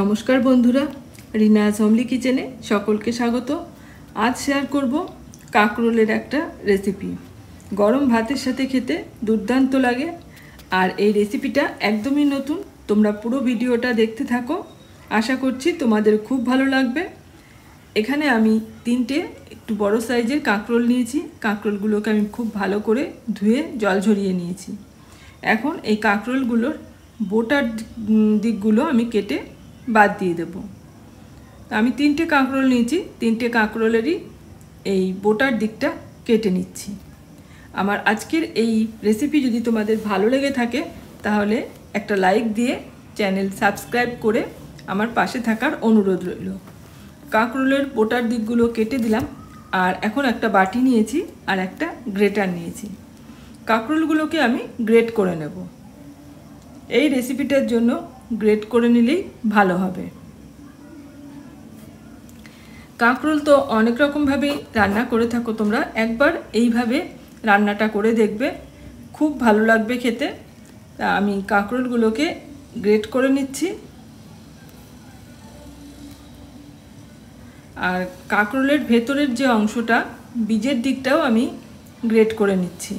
নমস্কার বন্ধুরা রিনা আজমলি কিচেনে সকলকে স্বাগত আজ শেয়ার করব কাঁকরোলের একটা রেসিপি গরম ভাতের সাথে খেতে দুর্দান্ত লাগে আর এই রেসিপিটা একদমই নতুন তোমরা পুরো ভিডিওটা দেখতে থাকো আশা করছি তোমাদের খুব ভালো লাগবে এখানে আমি তিনটে একটু বড় সাইজের কাঁকরোল নিয়েছি কাঁকরোলগুলোকে আমি খুব ভালো করে ধুয়ে জল ঝরিয়ে নিয়েছি এখন এই কাঁকরোলগুলোর বোটার দিকগুলো আমি কেটে বাদ দিয়ে দেব আমি তিনটে কাঁকরোল নিয়েছি তিনটে কাঁকরোলেরই এই বোটার দিকটা কেটে নিচ্ছি আমার আজকের এই রেসিপি যদি তোমাদের ভালো লেগে থাকে তাহলে একটা লাইক দিয়ে চ্যানেল সাবস্ক্রাইব করে আমার পাশে থাকার অনুরোধ রইল কাঁকরোলের বোটার দিকগুলো কেটে দিলাম আর এখন একটা বাটি নিয়েছি আর একটা গ্রেটার নিয়েছি কাঁকরোলগুলোকে আমি গ্রেট করে নেব এই রেসিপিটার জন্য গ্রেট করে নিলেই ভালো হবে কাঁকরোল তো অনেক রকমভাবেই রান্না করে থাকো তোমরা একবার এইভাবে রান্নাটা করে দেখবে খুব ভালো লাগবে খেতে তা আমি কাঁকরোলগুলোকে গ্রেট করে নিচ্ছি আর কাঁকরোলের ভেতরের যে অংশটা বীজের দিকটাও আমি গ্রেট করে নিচ্ছি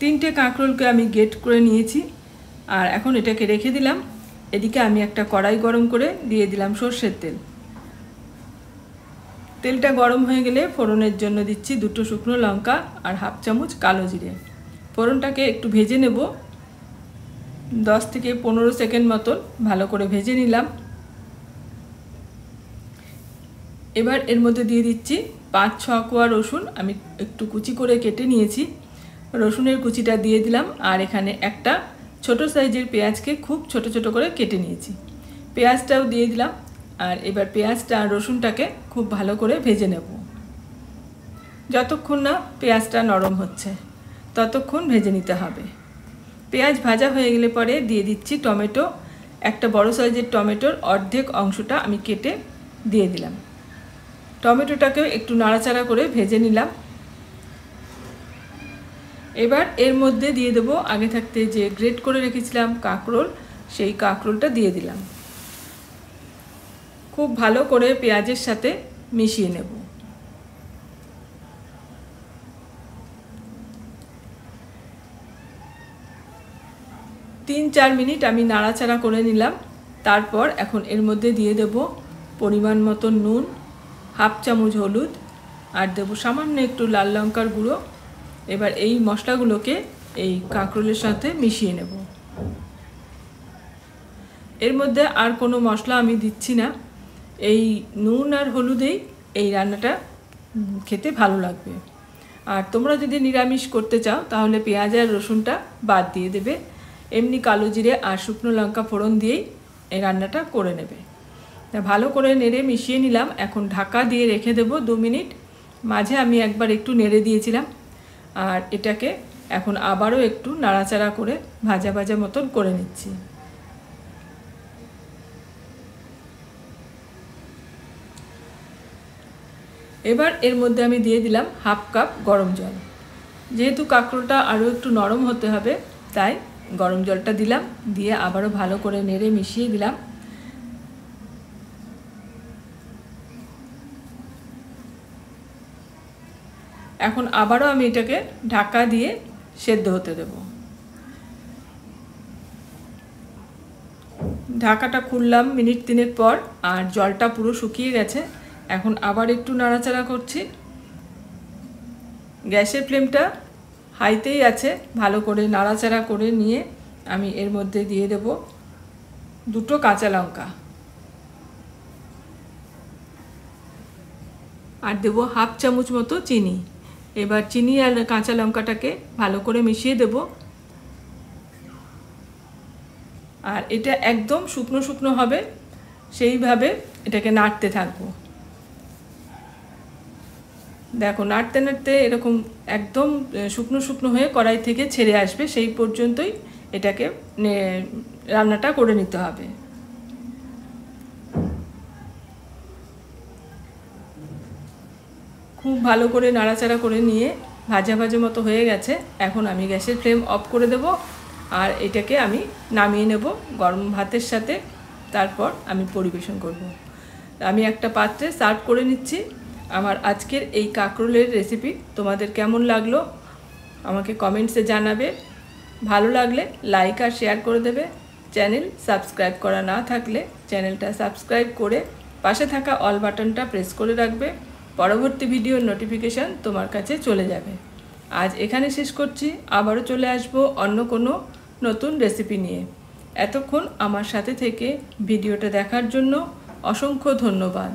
তিনটে কাঁকরোলকে আমি গেট করে নিয়েছি আর এখন এটাকে রেখে দিলাম এদিকে আমি একটা কড়াই গরম করে দিয়ে দিলাম সর্ষের তেল তেলটা গরম হয়ে গেলে ফোড়নের জন্য দিচ্ছি দুটো শুকনো লঙ্কা আর হাফ চামচ কালো জিরে ফোড়নটাকে একটু ভেজে নেব দশ থেকে পনেরো সেকেন্ড মতন ভালো করে ভেজে নিলাম এবার এর মধ্যে দিয়ে দিচ্ছি পাঁচ ছ কোয়া রসুন আমি একটু কুচি করে কেটে নিয়েছি রসুনের কুচিটা দিয়ে দিলাম আর এখানে একটা ছোট সাইজের পেঁয়াজকে খুব ছোট ছোট করে কেটে নিয়েছি পেঁয়াজটাও দিয়ে দিলাম আর এবার পেঁয়াজটা আর রসুনটাকে খুব ভালো করে ভেজে নেব যতক্ষণ না পেঁয়াজটা নরম হচ্ছে ততক্ষণ ভেজে নিতে হবে পেঁয়াজ ভাজা হয়ে গেলে পরে দিয়ে দিচ্ছি টমেটো একটা বড় সাইজের টমেটোর অর্ধেক অংশটা আমি কেটে দিয়ে দিলাম টমেটোটাকেও একটু নাড়াচাড়া করে ভেজে নিলাম এবার এর মধ্যে দিয়ে দেব আগে থাকতে যে গ্রেট করে রেখেছিলাম কাঁকরোল সেই কাঁকরোলটা দিয়ে দিলাম খুব ভালো করে পেঁয়াজের সাথে মিশিয়ে নেব তিন চার মিনিট আমি নাড়াচাড়া করে নিলাম তারপর এখন এর মধ্যে দিয়ে দেব পরিমাণ মতো নুন হাফ চামচ হলুদ আর দেব সামান্য একটু লাল লঙ্কার গুঁড়ো এবার এই মশলাগুলোকে এই কাঁকরোলের সাথে মিশিয়ে নেব এর মধ্যে আর কোনো মশলা আমি দিচ্ছি না এই নুন আর হলুদেই এই রান্নাটা খেতে ভালো লাগবে আর তোমরা যদি নিরামিষ করতে চাও তাহলে পেঁয়াজ আর রসুনটা বাদ দিয়ে দেবে এমনি কালো জিরে আর শুকনো লঙ্কা ফোড়ন দিয়েই এই রান্নাটা করে নেবে ভালো করে নেড়ে মিশিয়ে নিলাম এখন ঢাকা দিয়ে রেখে দেব দু মিনিট মাঝে আমি একবার একটু নেড়ে দিয়েছিলাম আর এটাকে এখন আবারও একটু নাড়াচাড়া করে ভাজা ভাজা মতন করে নিচ্ছি এবার এর মধ্যে আমি দিয়ে দিলাম হাফ কাপ গরম জল যেহেতু কাঁকড়োটা আরও একটু নরম হতে হবে তাই গরম জলটা দিলাম দিয়ে আবারও ভালো করে নেড়ে মিশিয়ে দিলাম এখন আবারও আমি এটাকে ঢাকা দিয়ে সেদ্ধ হতে দেব ঢাকাটা খুললাম মিনিট তিনের পর আর জলটা পুরো শুকিয়ে গেছে এখন আবার একটু নাড়াচাড়া করছি গ্যাসের ফ্লেমটা হাইতেই আছে ভালো করে নাড়াচাড়া করে নিয়ে আমি এর মধ্যে দিয়ে দেব দুটো কাঁচা লঙ্কা আর দেবো হাফ চামচ মতো চিনি এবার চিনি আর কাঁচা লঙ্কাটাকে ভালো করে মিশিয়ে দেব আর এটা একদম শুকনো শুকনো হবে সেইভাবে এটাকে নাড়তে থাকবো দেখো নাড়তে নাড়তে এরকম একদম শুকনো শুকনো হয়ে কড়াই থেকে ছেড়ে আসবে সেই পর্যন্তই এটাকে রান্নাটা করে নিতে হবে খুব ভালো করে নাড়াচাড়া করে নিয়ে ভাজা ভাজা মতো হয়ে গেছে এখন আমি গ্যাসের ফ্লেম অফ করে দেব আর এটাকে আমি নামিয়ে নেব গরম ভাতের সাথে তারপর আমি পরিবেশন করব। আমি একটা পাত্রে সার্ভ করে নিচ্ছি আমার আজকের এই কাকরোলের রেসিপি তোমাদের কেমন লাগলো আমাকে কমেন্টসে জানাবে ভালো লাগলে লাইক আর শেয়ার করে দেবে চ্যানেল সাবস্ক্রাইব করা না থাকলে চ্যানেলটা সাবস্ক্রাইব করে পাশে থাকা অল বাটনটা প্রেস করে রাখবে পরবর্তী ভিডিওর নোটিফিকেশান তোমার কাছে চলে যাবে আজ এখানে শেষ করছি আবারও চলে আসব অন্য কোনো নতুন রেসিপি নিয়ে এতক্ষণ আমার সাথে থেকে ভিডিওটা দেখার জন্য অসংখ্য ধন্যবাদ